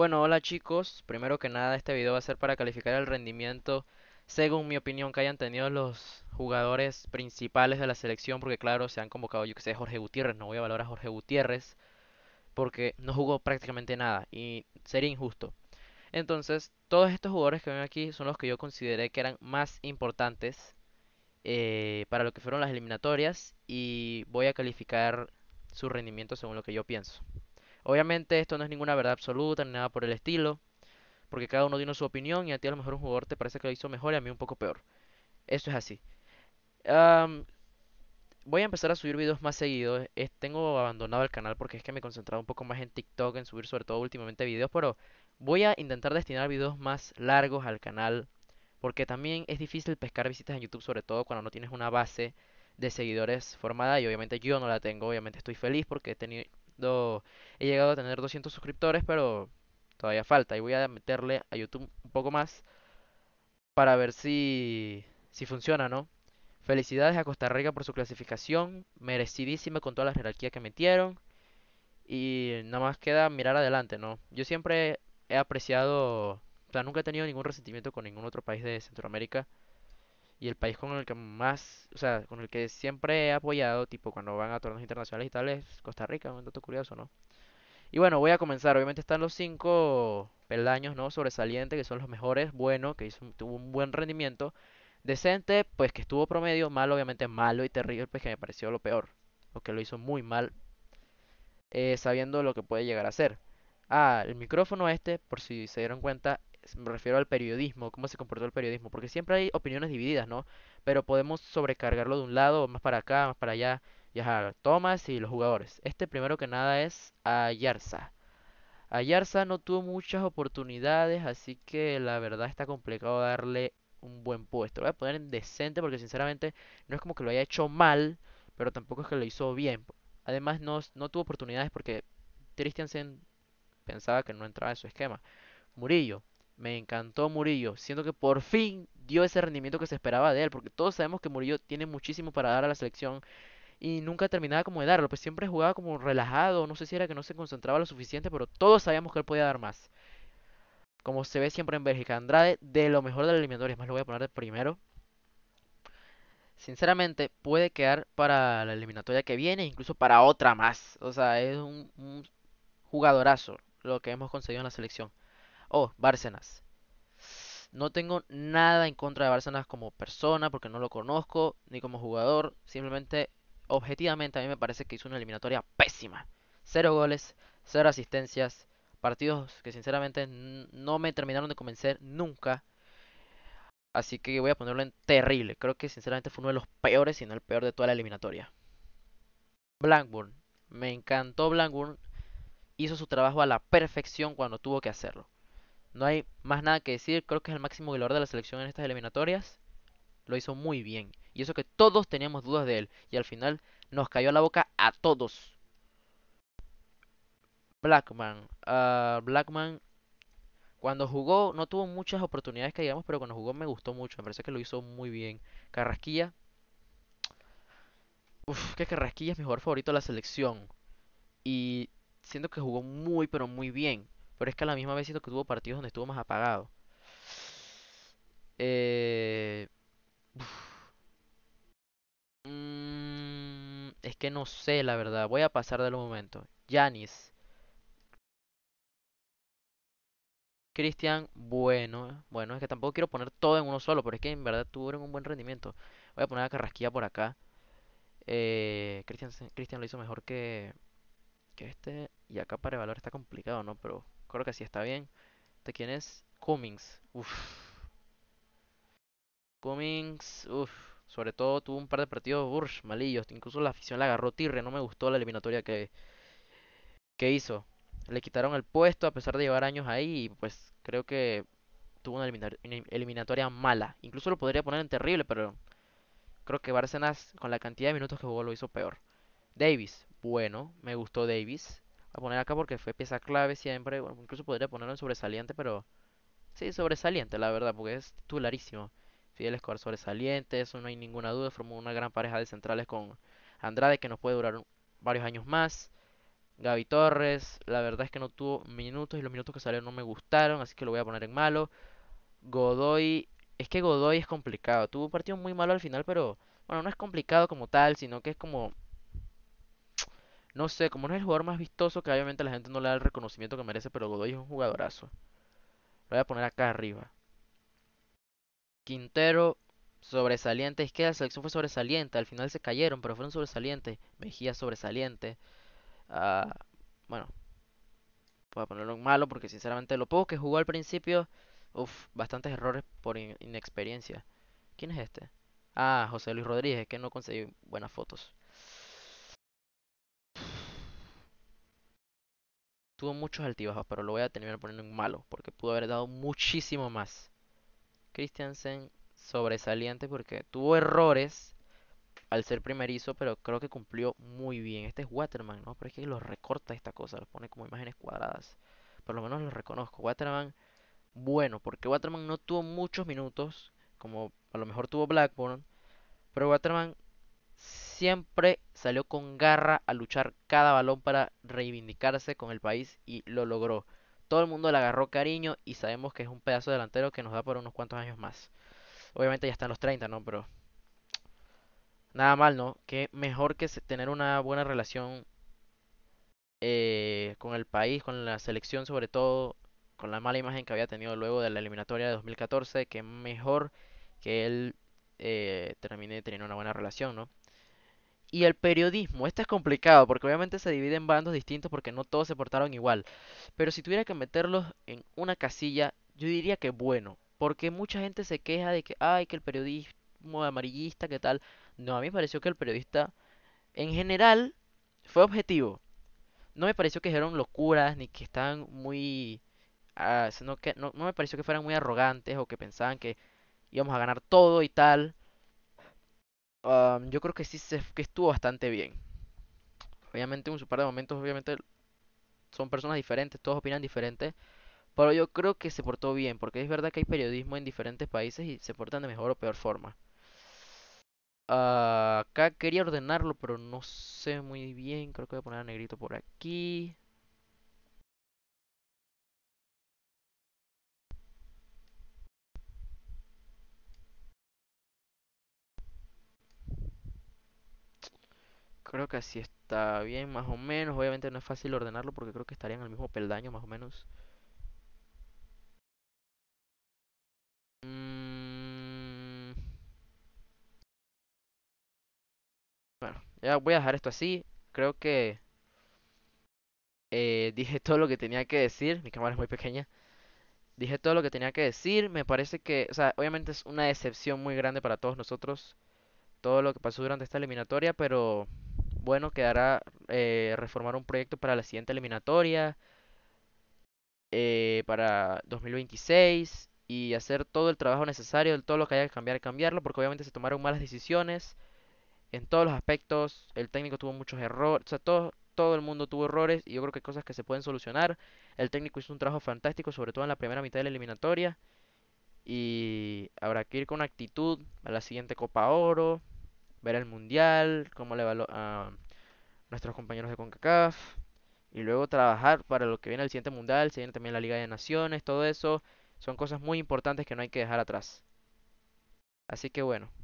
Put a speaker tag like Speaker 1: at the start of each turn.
Speaker 1: Bueno, hola chicos, primero que nada este video va a ser para calificar el rendimiento según mi opinión que hayan tenido los jugadores principales de la selección, porque claro, se han convocado, yo que sé, Jorge Gutiérrez, no voy a valorar a Jorge Gutiérrez, porque no jugó prácticamente nada y sería injusto. Entonces, todos estos jugadores que ven aquí son los que yo consideré que eran más importantes eh, para lo que fueron las eliminatorias y voy a calificar su rendimiento según lo que yo pienso. Obviamente esto no es ninguna verdad absoluta ni nada por el estilo, porque cada uno tiene su opinión y a ti a lo mejor un jugador te parece que lo hizo mejor y a mí un poco peor. Eso es así. voy a empezar a subir videos más seguidos. tengo abandonado el canal porque es que me he concentrado un poco más en TikTok, en subir sobre todo últimamente videos, pero voy a intentar destinar videos más largos al canal porque también es difícil pescar visitas en YouTube, sobre todo cuando no tienes una base de seguidores formada y obviamente yo no la tengo, obviamente estoy feliz porque he tenido, he llegado a tener 200 suscriptores, pero todavía falta. Y voy a meterle a YouTube un poco más para ver si, si funciona, ¿no? Felicidades a Costa Rica por su clasificación, merecidísima con toda la jerarquía que metieron. Y nada más queda mirar adelante, ¿no? Yo siempre he apreciado, o sea, nunca he tenido ningún resentimiento con ningún otro país de Centroamérica y el país con el que más, o sea, con el que siempre he apoyado, tipo cuando van a torneos internacionales y tal, es Costa Rica, un dato curioso, ¿no? Y bueno, voy a comenzar. Obviamente están los cinco peldaños, ¿no? Sobresaliente, que son los mejores. Bueno, que hizo, tuvo un buen rendimiento. Decente, pues que estuvo promedio. mal, obviamente malo. Y terrible, pues que me pareció lo peor. O que lo hizo muy mal. Eh, sabiendo lo que puede llegar a ser. Ah, el micrófono este, por si se dieron cuenta, me refiero al periodismo, cómo se comportó el periodismo, porque siempre hay opiniones divididas, ¿no? Pero podemos sobrecargarlo de un lado, más para acá, más para allá, y tomas Thomas y los jugadores. Este primero que nada es Ayarza. Ayarza no tuvo muchas oportunidades, así que la verdad está complicado darle un buen puesto. voy a poner en decente porque sinceramente no es como que lo haya hecho mal, pero tampoco es que lo hizo bien. Además no, no tuvo oportunidades porque Tristiansen pensaba que no entraba en su esquema. Murillo me encantó Murillo. Siento que por fin dio ese rendimiento que se esperaba de él. Porque todos sabemos que Murillo tiene muchísimo para dar a la selección. Y nunca terminaba como de darlo. Pues siempre jugaba como relajado. No sé si era que no se concentraba lo suficiente. Pero todos sabíamos que él podía dar más. Como se ve siempre en Bélgica. Andrade de lo mejor de la eliminatoria. más lo voy a poner de primero. Sinceramente puede quedar para la eliminatoria que viene. Incluso para otra más. O sea, es un jugadorazo. Lo que hemos conseguido en la selección. Oh, Bárcenas. No tengo nada en contra de Bárcenas como persona, porque no lo conozco, ni como jugador. Simplemente, objetivamente, a mí me parece que hizo una eliminatoria pésima. Cero goles, cero asistencias. Partidos que sinceramente no me terminaron de convencer nunca. Así que voy a ponerlo en terrible. Creo que sinceramente fue uno de los peores, si no el peor de toda la eliminatoria. Blackburn. Me encantó Blackburn. Hizo su trabajo a la perfección cuando tuvo que hacerlo. No hay más nada que decir, creo que es el máximo goleador de la selección en estas eliminatorias. Lo hizo muy bien. Y eso que todos teníamos dudas de él. Y al final nos cayó a la boca a todos. Blackman. Ah, Blackman. Cuando jugó, no tuvo muchas oportunidades que digamos, pero cuando jugó me gustó mucho. Me parece que lo hizo muy bien. Carrasquilla. Uf, que Carrasquilla es mi mejor favorito de la selección. Y siento que jugó muy, pero muy bien. Pero es que a la misma vez siento que tuvo partidos donde estuvo más apagado. Eh, mm, es que no sé, la verdad. Voy a pasar de los momentos. Yanis. Cristian, bueno, bueno, es que tampoco quiero poner todo en uno solo, pero es que en verdad tuvo un buen rendimiento. Voy a poner a Carrasquilla por acá. Eh, Cristian lo hizo mejor que, que este. Y acá para evaluar está complicado, ¿no? Pero Creo que sí, está bien. ¿De quién es? Cummings. Uff. Cummings, uff. Sobre todo tuvo un par de partidos bursh, malillos. Incluso la afición la agarró tirre. No me gustó la eliminatoria que, que hizo. Le quitaron el puesto a pesar de llevar años ahí. Y pues creo que tuvo una eliminatoria mala. Incluso lo podría poner en terrible, pero creo que Bárcenas, con la cantidad de minutos que jugó, lo hizo peor. Davis, bueno, me gustó Davis a poner acá porque fue pieza clave siempre. Bueno, incluso podría ponerlo en sobresaliente, pero... Sí, sobresaliente, la verdad, porque es titularísimo. Fidel Escobar sobresaliente, eso no hay ninguna duda. Formó una gran pareja de centrales con Andrade que nos puede durar varios años más. Gaby Torres, la verdad es que no tuvo minutos y los minutos que salieron no me gustaron, así que lo voy a poner en malo. Godoy, es que Godoy es complicado. Tuvo un partido muy malo al final, pero bueno, no es complicado como tal, sino que es como no sé, como no es el jugador más vistoso, que obviamente la gente no le da el reconocimiento que merece, pero Godoy es un jugadorazo. Lo voy a poner acá arriba. Quintero, sobresaliente. Es que la selección fue sobresaliente. Al final se cayeron, pero fueron sobresalientes. Mejía, sobresaliente. Ah, bueno, voy a ponerlo en malo porque sinceramente lo poco que jugó al principio, uff, bastantes errores por inexperiencia. ¿Quién es este? Ah, José Luis Rodríguez, que no conseguí buenas fotos. tuvo muchos altibajos, pero lo voy a terminar poniendo en malo, porque pudo haber dado muchísimo más. Christiansen sobresaliente porque tuvo errores al ser primerizo, pero creo que cumplió muy bien. Este es Waterman, ¿no? Pero es que lo recorta esta cosa, lo pone como imágenes cuadradas. Por lo menos lo reconozco. Waterman, bueno, porque Waterman no tuvo muchos minutos, como a lo mejor tuvo Blackburn, pero Waterman siempre salió con garra a luchar cada balón para reivindicarse con el país y lo logró. Todo el mundo le agarró cariño y sabemos que es un pedazo delantero que nos da por unos cuantos años más. Obviamente ya está en los 30, ¿no? Pero nada mal, ¿no? Que mejor que tener una buena relación eh, con el país, con la selección sobre todo, con la mala imagen que había tenido luego de la eliminatoria de 2014, que mejor que él eh, termine teniendo una buena relación, ¿no? y el periodismo. Este es complicado porque obviamente se divide en bandos distintos porque no todos se portaron igual. Pero si tuviera que meterlos en una casilla, yo diría que bueno. Porque mucha gente se queja de que, ay, que el periodismo amarillista, que tal. No, a mí me pareció que el periodista en general fue objetivo. No me pareció que dijeron locuras ni que estaban muy... Ah, que, no, no me pareció que fueran muy arrogantes o que pensaban que íbamos a ganar todo y tal yo creo que sí que estuvo bastante bien. Obviamente, un par de momentos, obviamente, son personas diferentes, todos opinan diferente. Pero yo creo que se portó bien, porque es verdad que hay periodismo en diferentes países y se portan de mejor o peor forma. Ah, acá quería ordenarlo, pero no sé muy bien. Creo que voy a poner a negrito por aquí. Creo que así está bien, más o menos. Obviamente no es fácil ordenarlo porque creo que estarían en el mismo peldaño, más o menos. Mm. Bueno, ya voy a dejar esto así. Creo que eh, dije todo lo que tenía que decir. Mi cámara es muy pequeña. Dije todo lo que tenía que decir. Me parece que, o sea, obviamente es una decepción muy grande para todos nosotros. Todo lo que pasó durante esta eliminatoria, pero bueno quedará eh, reformar un proyecto para la siguiente eliminatoria, eh, para 2026 y hacer todo el trabajo necesario, todo lo que haya que cambiar, cambiarlo, porque obviamente se tomaron malas decisiones en todos los aspectos, el técnico tuvo muchos errores, o todo, todo el mundo tuvo errores y yo creo que hay cosas que se pueden solucionar. El técnico hizo un trabajo fantástico, sobre todo en la primera mitad de la eliminatoria. Y habrá que ir con actitud a la siguiente Copa Oro, ver el mundial, cómo le va a nuestros compañeros de CONCACAF y luego trabajar para lo que viene el siguiente mundial, se viene también la Liga de Naciones, todo eso son cosas muy importantes que no hay que dejar atrás. Así que bueno,